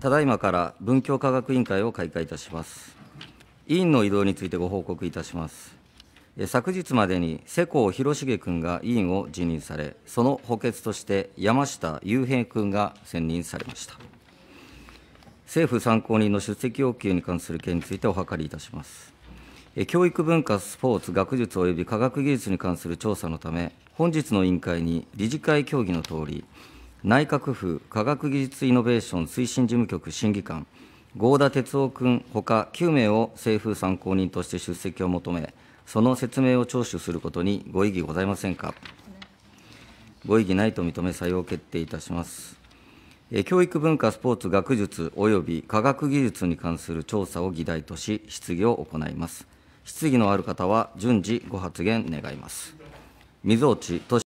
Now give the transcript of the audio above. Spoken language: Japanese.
ただいまから文教科学委員会を開会いたします。委員の移動についてご報告いたします。昨日までに世耕弘成君が委員を辞任され、その補欠として山下雄平君が選任されました。政府参考人の出席要求に関する件についてお諮りいたします。教育文化、スポーツ、学術及び科学技術に関する調査のため、本日の委員会に理事会協議のとおり、内閣府科学技術イノベーション推進事務局審議官、合田哲夫君ほか9名を政府参考人として出席を求め、その説明を聴取することにご異議ございませんか。ご異議ないと認め採用決定いたします。教育文化スポーツ学術及び科学技術に関する調査を議題とし、質疑を行います。質疑のある方は順次ご発言願います。水落俊